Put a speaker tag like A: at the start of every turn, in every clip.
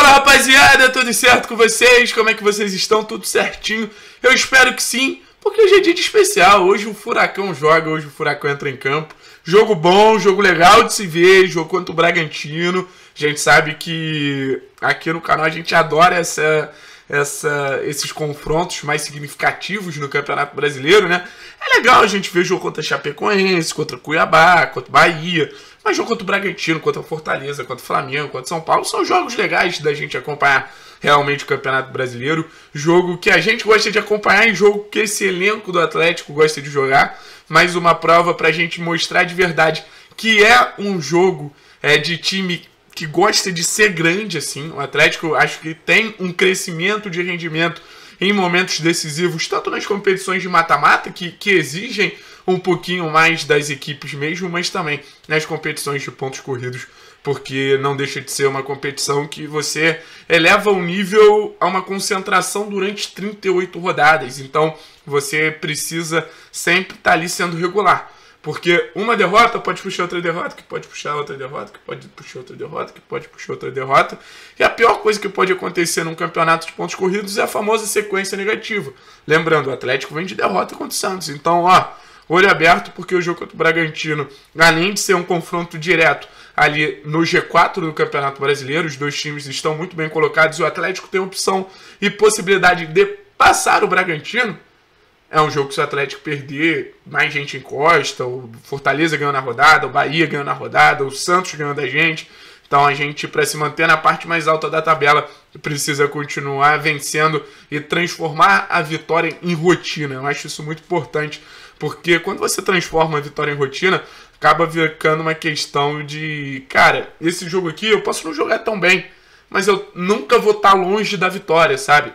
A: Fala rapaziada, tudo certo com vocês? Como é que vocês estão? Tudo certinho? Eu espero que sim, porque hoje é dia de especial. Hoje o Furacão joga, hoje o Furacão entra em campo. Jogo bom, jogo legal de se ver, jogo contra o Bragantino. A gente sabe que aqui no canal a gente adora essa, essa, esses confrontos mais significativos no Campeonato Brasileiro, né? É legal a gente ver jogo contra Chapecoense, contra Cuiabá, contra Bahia, mas jogo contra o Bragantino, contra Fortaleza, contra Flamengo, contra São Paulo, são jogos legais da gente acompanhar realmente o Campeonato Brasileiro, jogo que a gente gosta de acompanhar e jogo que esse elenco do Atlético gosta de jogar, mais uma prova para a gente mostrar de verdade que é um jogo é, de time que gosta de ser grande assim. O Atlético acho que tem um crescimento de rendimento em momentos decisivos, tanto nas competições de mata-mata, que, que exigem um pouquinho mais das equipes mesmo, mas também nas competições de pontos corridos, porque não deixa de ser uma competição que você eleva o nível a uma concentração durante 38 rodadas. Então você precisa sempre estar tá ali sendo regular. Porque uma derrota pode puxar outra derrota, que pode puxar outra derrota, que pode puxar outra derrota, que pode puxar outra derrota. E a pior coisa que pode acontecer num campeonato de pontos corridos é a famosa sequência negativa. Lembrando, o Atlético vem de derrota contra o Santos. Então, ó, olho aberto, porque o jogo contra o Bragantino, além de ser um confronto direto ali no G4 do Campeonato Brasileiro, os dois times estão muito bem colocados e o Atlético tem opção e possibilidade de passar o Bragantino é um jogo que se o Atlético perder, mais gente encosta, o Fortaleza ganhou na rodada, o Bahia ganhou na rodada, o Santos ganhou da gente. Então a gente, para se manter na parte mais alta da tabela, precisa continuar vencendo e transformar a vitória em rotina. Eu acho isso muito importante, porque quando você transforma a vitória em rotina, acaba ficando uma questão de, cara, esse jogo aqui eu posso não jogar tão bem, mas eu nunca vou estar tá longe da vitória, sabe?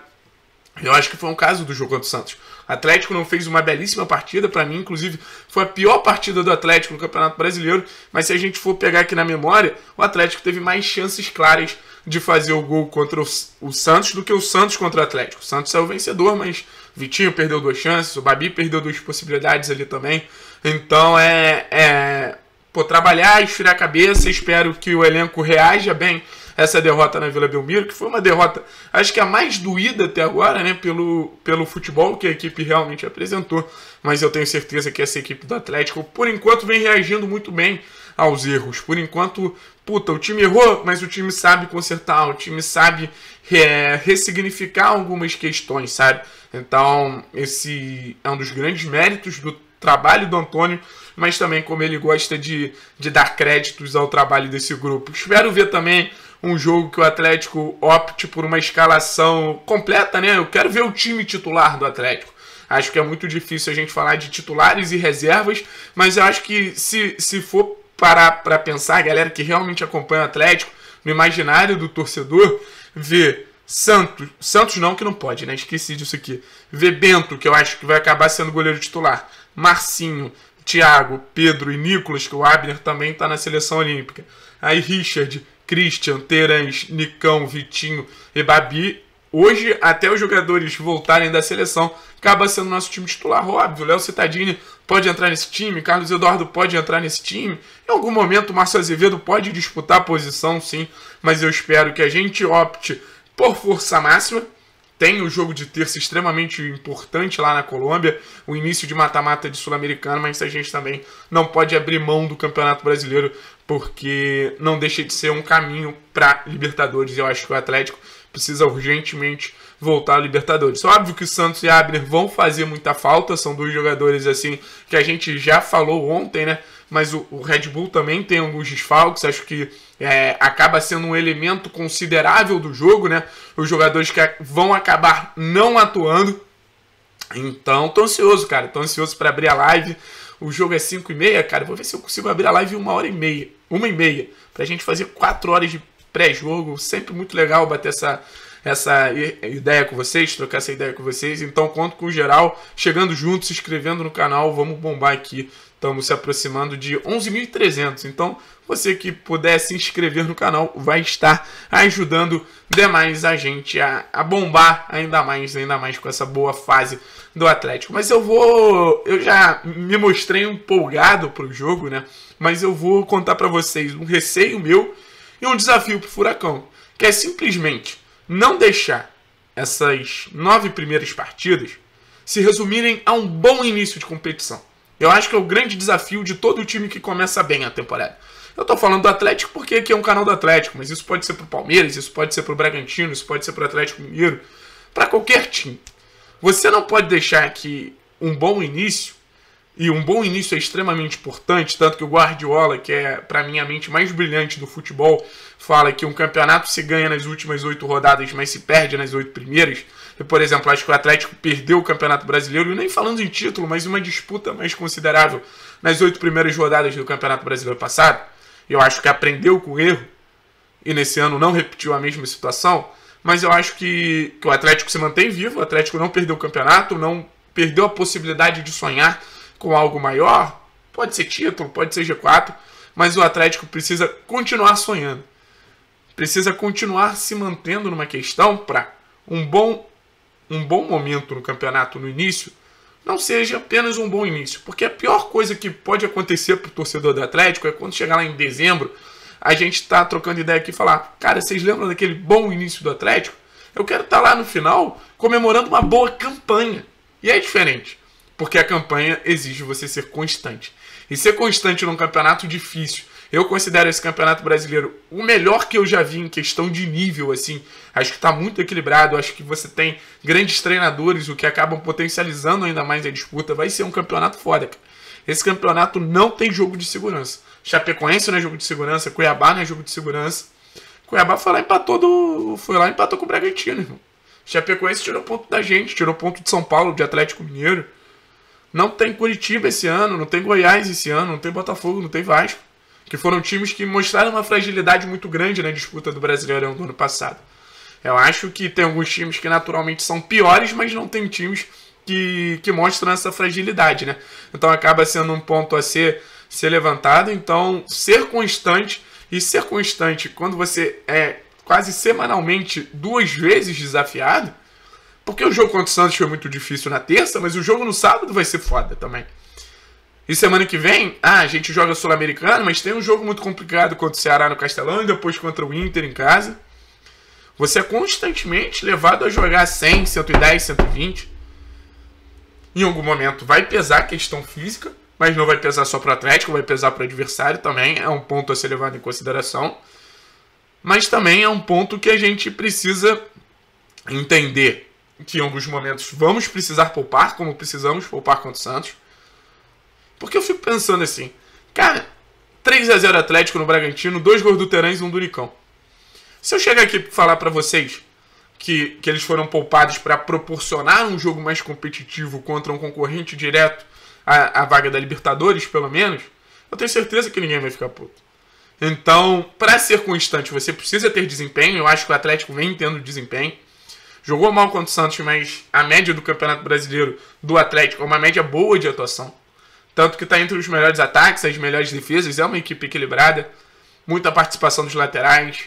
A: Eu acho que foi um caso do jogo contra o Santos. O Atlético não fez uma belíssima partida, para mim, inclusive, foi a pior partida do Atlético no Campeonato Brasileiro. Mas se a gente for pegar aqui na memória, o Atlético teve mais chances claras de fazer o gol contra o Santos do que o Santos contra o Atlético. O Santos é o vencedor, mas Vitinho perdeu duas chances, o Babi perdeu duas possibilidades ali também. Então é. é pô, trabalhar, esfriar a cabeça, espero que o elenco reaja bem essa derrota na Vila Belmiro, que foi uma derrota, acho que a mais doída até agora, né, pelo, pelo futebol que a equipe realmente apresentou. Mas eu tenho certeza que essa equipe do Atlético, por enquanto, vem reagindo muito bem aos erros. Por enquanto, puta, o time errou, mas o time sabe consertar, o time sabe é, ressignificar algumas questões, sabe? Então, esse é um dos grandes méritos do trabalho do Antônio, mas também como ele gosta de, de dar créditos ao trabalho desse grupo. Espero ver também um jogo que o Atlético opte por uma escalação completa, né? Eu quero ver o time titular do Atlético. Acho que é muito difícil a gente falar de titulares e reservas, mas eu acho que se, se for parar para pensar, a galera que realmente acompanha o Atlético, no imaginário do torcedor, ver Santos, Santos não que não pode, né? Esqueci disso aqui. Ver Bento, que eu acho que vai acabar sendo goleiro titular. Marcinho, Thiago, Pedro e Nicolas, que o Abner também está na seleção olímpica. Aí Richard, Christian, Terence, Nicão, Vitinho e Babi. Hoje, até os jogadores voltarem da seleção, acaba sendo nosso time titular. Óbvio, Léo Cittadini pode entrar nesse time, Carlos Eduardo pode entrar nesse time. Em algum momento, o Márcio Azevedo pode disputar a posição, sim, mas eu espero que a gente opte por força máxima tem o jogo de terça extremamente importante lá na Colômbia, o início de mata-mata de Sul-Americano, mas a gente também não pode abrir mão do Campeonato Brasileiro, porque não deixa de ser um caminho para Libertadores. Eu acho que o Atlético precisa urgentemente voltar à Libertadores. Óbvio que o Santos e Abner vão fazer muita falta, são dois jogadores assim que a gente já falou ontem, né? Mas o, o Red Bull também tem alguns desfalques, acho que é, acaba sendo um elemento considerável do jogo, né? Os jogadores que vão acabar não atuando. Então, tô ansioso, cara. Tô ansioso para abrir a live. O jogo é 5 e meia, cara. Vou ver se eu consigo abrir a live uma hora e meia. Uma e meia. Pra gente fazer 4 horas de pré-jogo. Sempre muito legal bater essa, essa ideia com vocês, trocar essa ideia com vocês. Então conto com o geral, chegando junto, se inscrevendo no canal, vamos bombar aqui. Estamos se aproximando de 11.300, então você que puder se inscrever no canal vai estar ajudando demais a gente a, a bombar ainda mais, ainda mais com essa boa fase do Atlético. Mas eu vou, eu já me mostrei empolgado para o jogo, né? Mas eu vou contar para vocês um receio meu e um desafio para o Furacão, que é simplesmente não deixar essas nove primeiras partidas se resumirem a um bom início de competição. Eu acho que é o grande desafio de todo time que começa bem a temporada. Eu tô falando do Atlético porque aqui é um canal do Atlético, mas isso pode ser pro Palmeiras, isso pode ser pro Bragantino, isso pode ser pro Atlético Mineiro, para qualquer time. Você não pode deixar que um bom início e um bom início é extremamente importante, tanto que o Guardiola, que é para mim a mente mais brilhante do futebol, fala que um campeonato se ganha nas últimas oito rodadas, mas se perde nas oito primeiras. Eu, por exemplo, acho que o Atlético perdeu o Campeonato Brasileiro, nem falando em título, mas uma disputa mais considerável nas oito primeiras rodadas do Campeonato Brasileiro passado. Eu acho que aprendeu com o erro e nesse ano não repetiu a mesma situação. Mas eu acho que, que o Atlético se mantém vivo, o Atlético não perdeu o campeonato, não perdeu a possibilidade de sonhar com algo maior, pode ser título, pode ser G4, mas o Atlético precisa continuar sonhando. Precisa continuar se mantendo numa questão para um bom um bom momento no campeonato no início não seja apenas um bom início, porque a pior coisa que pode acontecer para o torcedor do Atlético é quando chegar lá em dezembro, a gente está trocando ideia aqui e falar, cara, vocês lembram daquele bom início do Atlético? Eu quero estar tá lá no final comemorando uma boa campanha. E é diferente porque a campanha exige você ser constante. E ser constante num campeonato difícil. Eu considero esse campeonato brasileiro o melhor que eu já vi em questão de nível, assim. Acho que está muito equilibrado, acho que você tem grandes treinadores, o que acaba potencializando ainda mais a disputa. Vai ser um campeonato foda, cara. Esse campeonato não tem jogo de segurança. Chapecoense não é jogo de segurança, Cuiabá não é jogo de segurança. Cuiabá foi lá empatou do. Foi lá empatou com o Bragantino, irmão. Chapecoense tirou ponto da gente, tirou ponto de São Paulo, de Atlético Mineiro. Não tem Curitiba esse ano, não tem Goiás esse ano, não tem Botafogo, não tem Vasco. Que foram times que mostraram uma fragilidade muito grande na disputa do Brasileirão do ano passado. Eu acho que tem alguns times que naturalmente são piores, mas não tem times que, que mostram essa fragilidade, né? Então acaba sendo um ponto a ser, ser levantado. Então, ser constante e ser constante quando você é quase semanalmente duas vezes desafiado porque o jogo contra o Santos foi muito difícil na terça, mas o jogo no sábado vai ser foda também. E semana que vem, ah, a gente joga Sul-Americano, mas tem um jogo muito complicado contra o Ceará no Castelão e depois contra o Inter em casa. Você é constantemente levado a jogar 100, 110, 120. Em algum momento vai pesar a questão física, mas não vai pesar só para o Atlético, vai pesar para o adversário também. É um ponto a ser levado em consideração. Mas também é um ponto que a gente precisa entender que em alguns momentos vamos precisar poupar, como precisamos poupar contra o Santos. Porque eu fico pensando assim, cara, 3 a 0 Atlético no Bragantino, dois gols do Terãs e um do Licão. Se eu chegar aqui e falar para vocês que, que eles foram poupados para proporcionar um jogo mais competitivo contra um concorrente direto à, à vaga da Libertadores, pelo menos, eu tenho certeza que ninguém vai ficar puto. Então, para ser constante, você precisa ter desempenho. Eu acho que o Atlético vem tendo desempenho. Jogou mal contra o Santos, mas a média do Campeonato Brasileiro do Atlético é uma média boa de atuação. Tanto que está entre os melhores ataques, as melhores defesas, é uma equipe equilibrada. Muita participação dos laterais,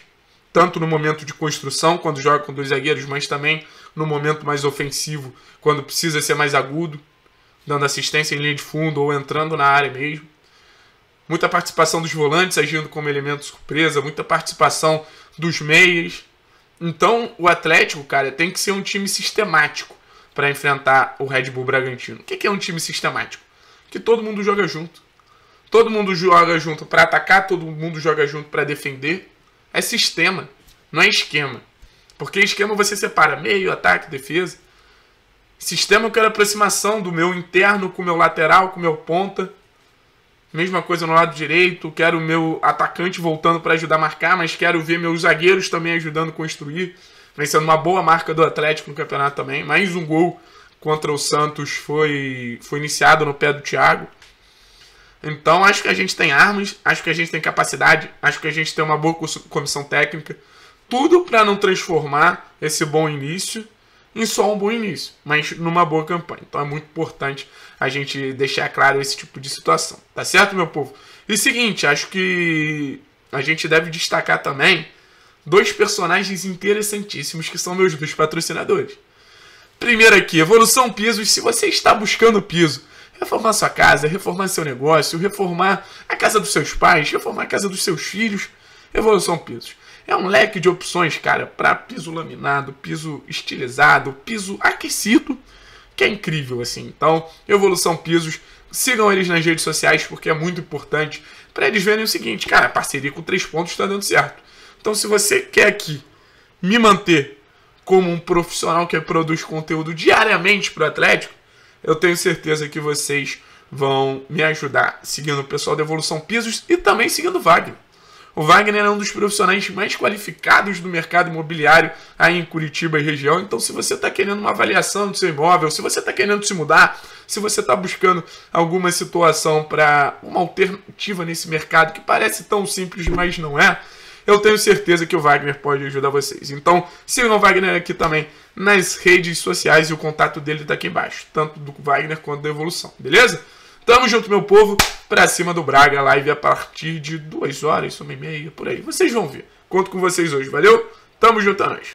A: tanto no momento de construção, quando joga com dois zagueiros, mas também no momento mais ofensivo, quando precisa ser mais agudo, dando assistência em linha de fundo ou entrando na área mesmo. Muita participação dos volantes agindo como elemento surpresa, muita participação dos meias, então, o Atlético, cara, tem que ser um time sistemático para enfrentar o Red Bull Bragantino. O que é um time sistemático? Que todo mundo joga junto. Todo mundo joga junto para atacar, todo mundo joga junto para defender. É sistema, não é esquema. Porque esquema você separa meio, ataque, defesa. Sistema eu quero aproximação do meu interno com o meu lateral, com o meu ponta. Mesma coisa no lado direito, quero meu atacante voltando para ajudar a marcar, mas quero ver meus zagueiros também ajudando a construir. Vencendo uma boa marca do Atlético no campeonato também. Mais um gol contra o Santos foi, foi iniciado no pé do Thiago. Então acho que a gente tem armas, acho que a gente tem capacidade, acho que a gente tem uma boa comissão técnica. Tudo para não transformar esse bom início em só um bom início, mas numa boa campanha. Então é muito importante a gente deixar claro esse tipo de situação. Tá certo, meu povo? E seguinte, acho que a gente deve destacar também dois personagens interessantíssimos que são meus dois patrocinadores. Primeiro aqui, Evolução Pisos. Se você está buscando piso, reformar sua casa, reformar seu negócio, reformar a casa dos seus pais, reformar a casa dos seus filhos, Evolução Pisos. É um leque de opções, cara, para piso laminado, piso estilizado, piso aquecido que é incrível assim. Então, Evolução Pisos, sigam eles nas redes sociais porque é muito importante para eles verem o seguinte, cara, parceria com três pontos está dando certo. Então, se você quer aqui me manter como um profissional que produz conteúdo diariamente para o Atlético, eu tenho certeza que vocês vão me ajudar seguindo o pessoal da Evolução Pisos e também seguindo o Wagner. O Wagner é um dos profissionais mais qualificados do mercado imobiliário aí em Curitiba e região. Então, se você está querendo uma avaliação do seu imóvel, se você está querendo se mudar, se você está buscando alguma situação para uma alternativa nesse mercado que parece tão simples, mas não é, eu tenho certeza que o Wagner pode ajudar vocês. Então, sigam o Wagner aqui também nas redes sociais e o contato dele está aqui embaixo, tanto do Wagner quanto da Evolução, beleza? Tamo junto, meu povo. Pra cima do Braga, live a partir de duas horas, uma e meia, por aí. Vocês vão ver. Conto com vocês hoje, valeu? Tamo junto, anjo é